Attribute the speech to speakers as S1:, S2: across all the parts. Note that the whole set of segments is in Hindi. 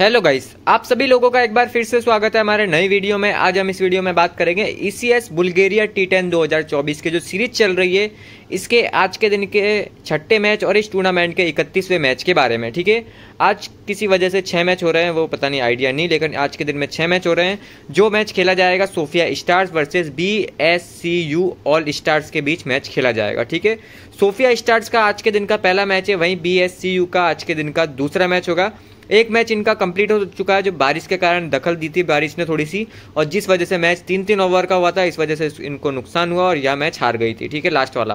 S1: हेलो गाइस आप सभी लोगों का एक बार फिर से स्वागत है हमारे नई वीडियो में आज हम इस वीडियो में बात करेंगे S e Bulgaria T ten दो की जो सीरीज चल रही है इसके आज के दिन के छठे मैच और इस टूर्नामेंट के इकतीसवें मैच के बारे में ठीक है आज किसी वजह से छः मैच हो रहे हैं वो पता नहीं आइडिया नहीं लेकिन आज के दिन में छः मैच हो रहे हैं जो मैच खेला जाएगा Sofia Stars versus B S C U all stars के बीच मैच खेला जाएगा ठीक है सोफिया स्टार्स का आज के दिन का पहला मैच है वहीं बी एस सी यू का आज के दिन का दूसरा मैच होगा एक मैच इनका कंप्लीट हो चुका है जो बारिश के कारण दखल दी थी बारिश ने थोड़ी सी और जिस वजह से मैच तीन तीन ओवर का हुआ था इस वजह से इनको नुकसान हुआ और यह मैच हार गई थी ठीक है लास्ट वाला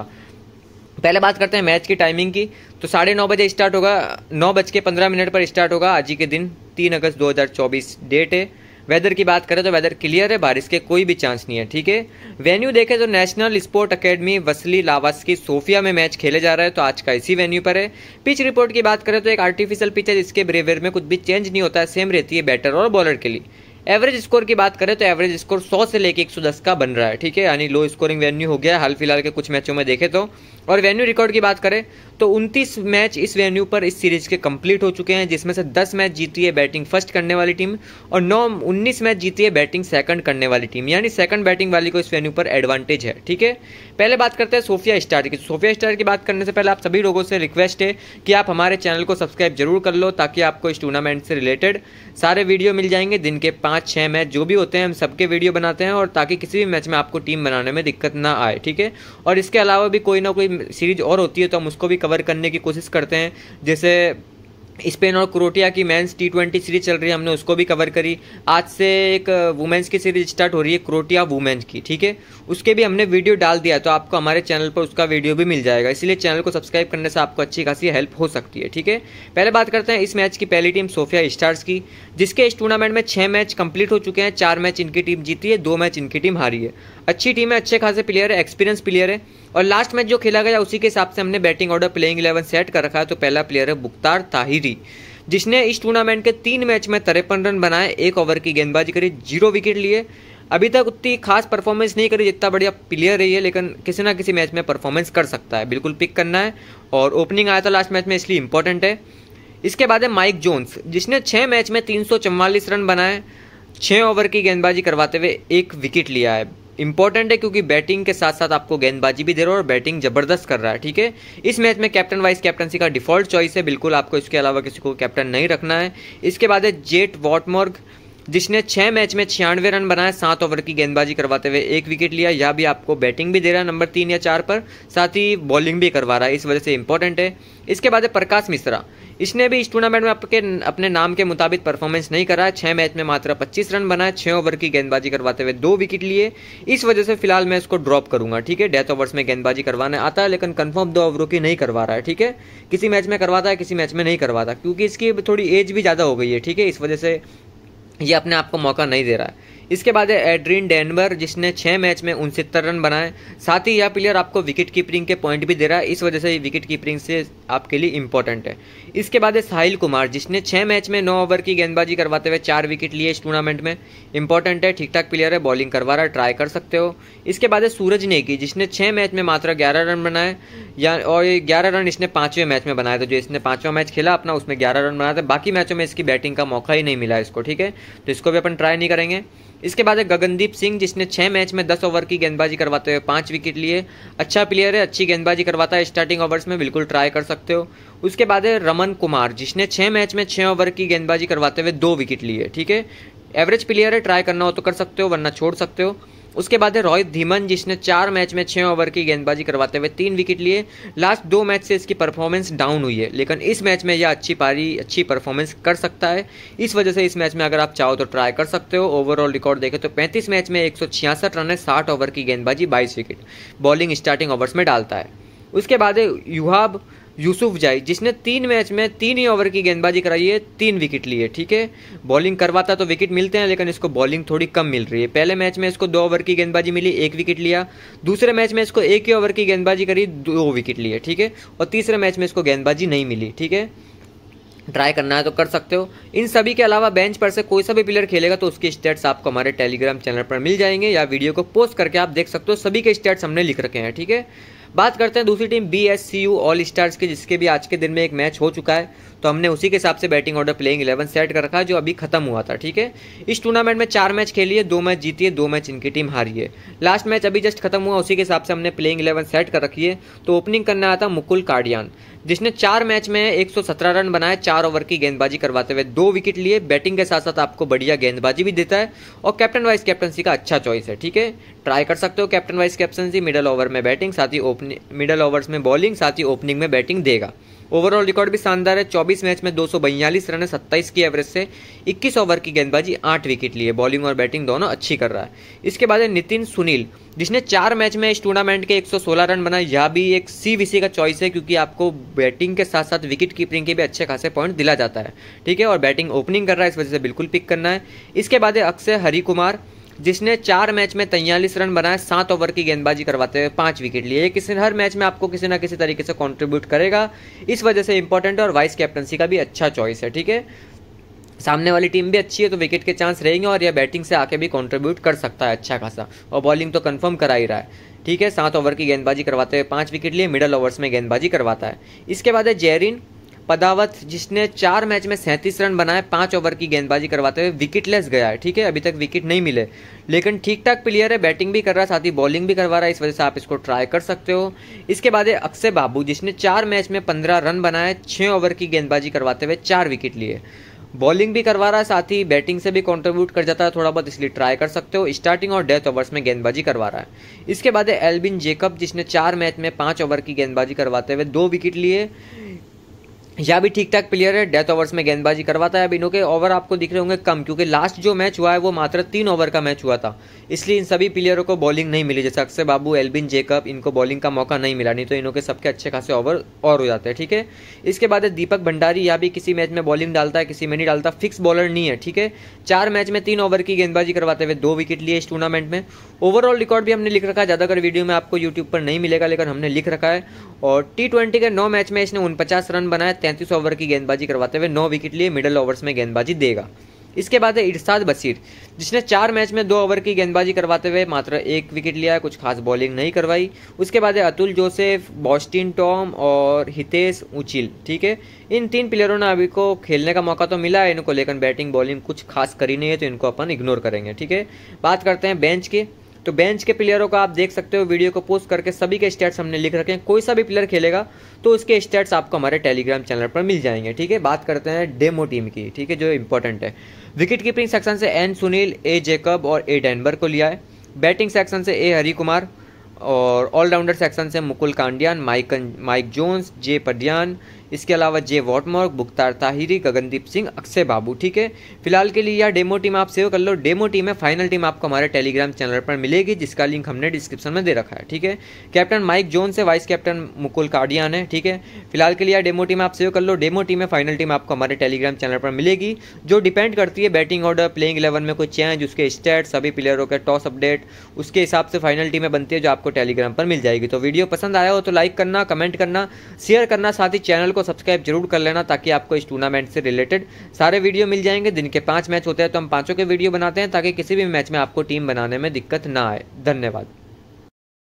S1: पहले बात करते हैं मैच की टाइमिंग की तो साढ़े नौ बजे स्टार्ट होगा नौ बज के पंद्रह मिनट पर स्टार्ट होगा आज ही के दिन तीन अगस्त दो हज़ार चौबीस डेट है वेदर की बात करें तो वेदर क्लियर है बारिश के कोई भी चांस नहीं है ठीक है वेन्यू देखें तो national sport academy Vasil Levski की सोफिया में मैच खेले जा रहा है तो आज का इसी वेन्यू पर है पिच रिपोर्ट की बात करें तो एक आर्टिफिशियल पिच है जिसके बिहेवियर में कुछ भी चेंज नहीं होता है सेम रहती है बैटर और बॉलर के लिए एवरेज स्कोर की बात करें तो एवरेज स्कोर 100 से लेके 110 का बन रहा है ठीक है यानी लो स्कोरिंग वेन्यू हो गया हाल फिलहाल के कुछ मैचों में देखें तो और वेन्यू रिकॉर्ड की बात करें तो 29 मैच इस वेन्यू पर इस सीरीज के कंप्लीट हो चुके हैं जिसमें से 10 मैच जीती है बैटिंग फर्स्ट करने वाली टीम और 9 19 मैच जीती है बैटिंग सेकंड करने वाली टीम यानी सेकंड बैटिंग वाली को इस वेन्यू पर एडवांटेज है ठीक है पहले बात करते हैं सोफिया स्टार की सोफिया स्टार की बात करने से पहले आप सभी लोगों से रिक्वेस्ट है कि आप हमारे चैनल को सब्सक्राइब जरूर कर लो ताकि आपको इस टूर्नामेंट से रिलेटेड सारे वीडियो मिल जाएंगे दिन के पाँच छः मैच जो भी होते हैं हम सबके वीडियो बनाते हैं और ताकि किसी भी मैच में आपको टीम बनाने में दिक्कत ना आए ठीक है और इसके अलावा भी कोई ना कोई सीरीज और होती है तो हम उसको भी कवर करने की कोशिश करते हैं जैसे स्पेन और क्रोटिया की मेंस टी ट्वेंटी सीरीज चल रही है हमने उसको भी कवर करी आज से एक वुमेंस की सीरीज स्टार्ट हो रही है क्रोटिया वुमेंस की ठीक है उसके भी हमने वीडियो डाल दिया तो आपको हमारे चैनल पर उसका वीडियो भी मिल जाएगा इसलिए चैनल को सब्सक्राइब करने से आपको अच्छी खासी हेल्प हो सकती है ठीक है पहले बात करते हैं इस मैच की पहली टीम सोफिया स्टार्स की जिसके इस टूर्नामेंट में छः मैच कंप्लीट हो चुके हैं चार मैच इनकी टीम जीती है दो मैच इनकी टीम हारी है अच्छी टीम है अच्छे खासे प्लेयर है एक्सपीरियंस प्लेयर है और लास्ट मैच जो खेला गया उसी के हिसाब से हमने batting order playing eleven set कर रखा है तो पहला प्लेयर है बुख्तार ताहिरी जिसने इस टूर्नामेंट के तीन मैच में तिरपन रन बनाए एक ओवर की गेंदबाजी करी जीरो विकेट लिए अभी तक उतनी खास परफॉर्मेंस नहीं करी जितना बढ़िया प्लेयर रही है लेकिन किसी ना किसी मैच में परफॉर्मेंस कर सकता है बिल्कुल पिक करना है और ओपनिंग आया था लास्ट मैच में इसलिए इंपॉर्टेंट है इसके बाद है माइक जोन्स जिसने छः मैच में तीन रन बनाए छः ओवर की गेंदबाजी करवाते हुए एक विकेट लिया है इंपॉर्टेंट है क्योंकि बैटिंग के साथ साथ आपको गेंदबाजी भी दे रहा है और बैटिंग जबरदस्त कर रहा है ठीक है इस मैच में कैप्टन वाइस कैप्टनसी का डिफॉल्ट चॉइस है बिल्कुल आपको इसके अलावा किसी को कैप्टन नहीं रखना है इसके बाद है जेट वॉटमर्ग जिसने छः मैच में छियानवे रन बनाए सात ओवर की गेंदबाजी करवाते हुए एक विकेट लिया या भी आपको बैटिंग भी दे रहा है नंबर तीन या चार पर साथ ही बॉलिंग भी करवा रहा है इस वजह से इंपॉर्टेंट है इसके बाद है प्रकाश मिश्रा इसने भी इस टूर्नामेंट में आपके अपने नाम के मुताबिक परफॉर्मेंस नहीं करा छः मैच में मात्र पच्चीस रन बनाए छः ओवर की गेंदबाजी करवाते हुए दो विकेट लिए इस वजह से फिलहाल मैं इसको ड्रॉप करूंगा ठीक है डेथ ओवर्स में गेंदबाजी करवाना आता है लेकिन कन्फर्म दो ओवरों की नहीं करवा रहा है ठीक है किसी मैच में करवाता है किसी मैच में नहीं करवाता क्योंकि इसकी थोड़ी एज भी ज़्यादा हो गई है ठीक है इस वजह से ये अपने आप को मौका नहीं दे रहा है इसके बाद है एड्रीन डेनवर जिसने छः मैच में उनसत्तर रन बनाए साथ ही यह प्लेयर आपको विकेट कीपरिंग के पॉइंट भी दे रहा है इस वजह से विकेट कीपरिंग से आपके लिए इंपॉर्टेंट है इसके बाद है साहिल कुमार जिसने छः मैच में नौ ओवर की गेंदबाजी करवाते हुए चार विकेट लिए इस टूर्नामेंट में इंपॉर्टेंट है ठीक ठाक प्लेयर है बॉलिंग करवा रहा है ट्राई कर सकते हो इसके बाद है सूरज नेगी जिसने छः मैच में मात्र ग्यारह रन बनाए या और ग्यारह रन इसने पाँचवें मैच में बनाए थे जो इसने पाँचवा मैच खेला अपना उसमें ग्यारह रन बनाए थे बाकी मैचों में इसकी बैटिंग का मौका ही नहीं मिला इसको ठीक है तो इसको भी अपन ट्राई नहीं करेंगे इसके बाद है गगनदीप सिंह जिसने छः मैच में दस ओवर की गेंदबाजी करवाते हुए पाँच विकेट लिए अच्छा प्लेयर है अच्छी गेंदबाजी करवाता है स्टार्टिंग ओवर्स में बिल्कुल ट्राई कर सकते हो उसके बाद है रमन कुमार जिसने छः मैच में छः ओवर की गेंदबाजी करवाते हुए दो विकेट लिए ठीक है एवरेज प्लेयर है ट्राई करना हो तो कर सकते हो वरना छोड़ सकते हो उसके बाद है रोहित धीमन जिसने चार मैच में छः ओवर की गेंदबाजी करवाते हुए तीन विकेट लिए लास्ट दो मैच से इसकी परफॉर्मेंस डाउन हुई है लेकिन इस मैच में यह अच्छी पारी अच्छी परफॉर्मेंस कर सकता है इस वजह से इस मैच में अगर आप चाहो तो ट्राई कर सकते हो ओवरऑल रिकॉर्ड देखें तो पैंतीस मैच में एक रन है साठ ओवर की गेंदबाजी बाईस विकेट बॉलिंग स्टार्टिंग ओवर्स में डालता है उसके बाद है युहाब यूसुफ जाई जिसने तीन मैच में तीन ही ओवर की गेंदबाजी कराई है तीन विकेट लिए ठीक है बॉलिंग करवाता तो विकेट मिलते हैं लेकिन इसको बॉलिंग थोड़ी कम मिल रही है पहले मैच में इसको दो ओवर की गेंदबाजी मिली एक विकेट लिया दूसरे मैच में इसको एक ही ओवर की गेंदबाजी करी दो विकेट लिए ठीक है और तीसरे मैच में इसको गेंदबाजी नहीं मिली ठीक है ट्राई करना है तो कर सकते हो इन सभी के अलावा बेंच पर से कोई सा भी प्लेयर खेलेगा तो उसके स्टेट्स आपको हमारे टेलीग्राम चैनल पर मिल जाएंगे या वीडियो को पोस्ट करके आप देख सकते हो सभी के स्टेट्स हमने लिख रखे हैं ठीक है बात करते हैं दूसरी team B S C U all stars की जिसके भी आज के दिन में एक मैच हो चुका है तो हमने उसी के हिसाब से batting order playing eleven set कर रखा है जो अभी खत्म हुआ था ठीक है इस टूर्नामेंट में चार मैच खेलिए दो मैच जीती है दो मैच इनकी टीम हारी है लास्ट मैच अभी जस्ट खत्म हुआ उसी के हिसाब से हमने प्लेइंग इलेवन सेट कर रखी है तो ओपनिंग करने आया था मुकुल कार्डियान जिसने चार मैच में एक रन बनाए चार ओवर की गेंदबाजी करवाते हुए दो विकेट लिए बैटिंग के साथ साथ आपको बढ़िया गेंदबाजी भी देता है और कैप्टन वाइस कैप्टनसी का अच्छा चॉइस है ठीक है ट्राई कर सकते हो captain vice captaincy middle over में बैटिंग साथ ही ओपनिंग अपने मिडल ओवर्स में बॉलिंग साथ ही ओपनिंग में बैटिंग देगा ओवरऑल रिकॉर्ड भी शानदार है 24 मैच में दो रन है सत्ताईस की एवरेज से 21 ओवर की गेंदबाजी 8 विकेट लिए बॉलिंग और बैटिंग दोनों अच्छी कर रहा है इसके बाद है नितिन सुनील जिसने चार मैच में इस टूर्नामेंट के 116 रन बनाए यह भी एक सी का चॉइस है क्योंकि आपको बैटिंग के साथ साथ विकेट कीपिंग के भी अच्छे खासे पॉइंट दिला जाता है ठीक है और बैटिंग ओपनिंग कर रहा है इस वजह से बिल्कुल पिक करना है इसके बाद है अक्षय हरी कुमार जिसने चार मैच में तैयलीस रन बनाए सात ओवर की गेंदबाजी करवाते हुए पांच विकेट लिए किसी हर मैच में आपको किसी ना किसी तरीके से कॉन्ट्रीब्यूट करेगा इस वजह से इंपॉर्टेंट है और वाइस कैप्टनसी का भी अच्छा चॉइस है ठीक है सामने वाली टीम भी अच्छी है तो विकेट के चांस रहेंगे और यह बैटिंग से आके भी कॉन्ट्रीब्यूट कर सकता है अच्छा खासा और बॉलिंग तो कंफर्म करा ही रहा है ठीक है सात ओवर की गेंदबाजी करवाते हुए पांच विकेट लिए मिडल ओवर्स में गेंदबाजी करवाता है इसके बाद है जेरिन पदावत जिसने चार मैच में सैंतीस रन बनाए पाँच ओवर की गेंदबाजी करवाते हुए विकेटलेस गया है ठीक है अभी तक विकेट नहीं मिले लेकिन ठीक ठाक प्लेयर है बैटिंग भी कर रहा है साथ ही बॉलिंग भी करवा रहा है इस वजह से आप इसको ट्राई कर सकते हो इसके बाद है अक्षय बाबू जिसने चार मैच में पंद्रह रन बनाए छः ओवर की गेंदबाजी करवाते हुए चार विकेट लिए बॉलिंग भी करवा रहा है साथ ही बैटिंग से भी कंट्रीब्यूट कर जाता है थोड़ा बहुत इसलिए ट्राई कर सकते हो स्टार्टिंग और डेथ ओवर्स में गेंदबाजी करवा रहा है इसके बाद है एल्बिन जेकब जिसने चार मैच में पाँच ओवर की गेंदबाजी करवाते हुए दो विकेट लिए यह भी ठीक ठाक प्लेयर है डेथ ओवर्स में गेंदबाजी करवाता है अब इनके ओवर आपको दिख रहे होंगे कम क्योंकि लास्ट जो मैच हुआ है वो मात्र तीन ओवर का मैच हुआ था इसलिए इन सभी प्लेयरों को बॉलिंग नहीं मिली जैसे अक्षय बाबू एल्बिन जेकब इनको बॉलिंग का मौका नहीं मिला नहीं तो इनके सबके अच्छे खासे ओवर और हो जाते हैं ठीक है इसके बाद दीपक भंडारी यह भी किसी मैच में बॉलिंग डालता है किसी में नहीं डालता फिक्स बॉलर नहीं है ठीक है चार मैच में तीन ओवर की गेंदबाजी करवाते हुए दो विकेट लिए इस टूर्नामेंट में ओवरऑल रिकॉर्ड भी हमने लिख रखा है ज़्यादातर वीडियो में आपको यूट्यूब पर नहीं मिलेगा लेकिन हमने लिख रखा है और टी के नौ मैच में इसने उनपचास रन बनाए तैंतीस ओवर की गेंदबाजी करवाते हुए नौ विकेट लिए मिडल ओवर्स में गेंदबाजी देगा इसके बाद है इरसाद बसीर जिसने चार मैच में दो ओवर की गेंदबाजी करवाते हुए मात्र एक विकेट लिया कुछ खास बॉलिंग नहीं करवाई उसके बाद है अतुल जोसेफ बॉस्टिन टॉम और हितेश उचिल ठीक है इन तीन प्लेयरों ने अभी को खेलने का मौका तो मिला है इनको लेकिन बैटिंग बॉलिंग कुछ खास करी नहीं है तो इनको अपन इग्नोर करेंगे ठीक है बात करते हैं बेंच की तो बेंच के प्लेयरों का आप देख सकते हो वीडियो को पोस्ट करके सभी के स्टेट्स हमने लिख रखे हैं कोई सा भी प्लेयर खेलेगा तो उसके स्टेट्स आपको हमारे टेलीग्राम चैनल पर मिल जाएंगे ठीक है बात करते हैं डेमो टीम की ठीक है जो इंपॉर्टेंट है विकेट कीपिंग सेक्शन से एन सुनील ए जेकब और ए डैनबर को लिया है बैटिंग सेक्शन से ए हरी कुमार और ऑलराउंडर सेक्शन से Mukul Kadian Mike Mike Jones J Padiyan इसके अलावा जे वॉटमॉर्क बुख्तार ताहिरी गगनदीप सिंह अक्षय बाबू ठीक है फिलहाल के लिए यह डेमो टीम आप सेव कर लो डेमो टीम है फाइनल टीम आपको हमारे टेलीग्राम चैनल पर मिलेगी जिसका लिंक हमने डिस्क्रिप्शन में दे रखा है ठीक है कैप्टन माइक जोन से वाइस कैप्टन मुकुल काडियान है ठीक है फिलहाल के लिए डेमो टीम आप सेव कर लो डेमो टीम है फाइनल टीम आपको हमारे टेलीग्राम चैनल पर मिलेगी जो डिपेंड करती है बैटिंग ऑर्डर प्लेइंग इलेवन में कोई चेंज उसके स्टेट सभी प्लेयरों के टॉस अपडेट उसके हिसाब से फाइनल टीमें बनती है जो आपको टेलीग्राम पर मिल जाएगी तो वीडियो पसंद आया हो तो लाइक करना कमेंट करना शेयर करना साथ ही चैनल को सब्सक्राइब जरूर कर लेना ताकि आपको इस टूर्नामेंट से रिलेटेड सारे वीडियो मिल जाएंगे दिन के पाँच मैच होते हैं तो हम पाँचों के वीडियो बनाते हैं ताकि किसी भी मैच में आपको टीम बनाने में दिक्कत ना आए धन्यवाद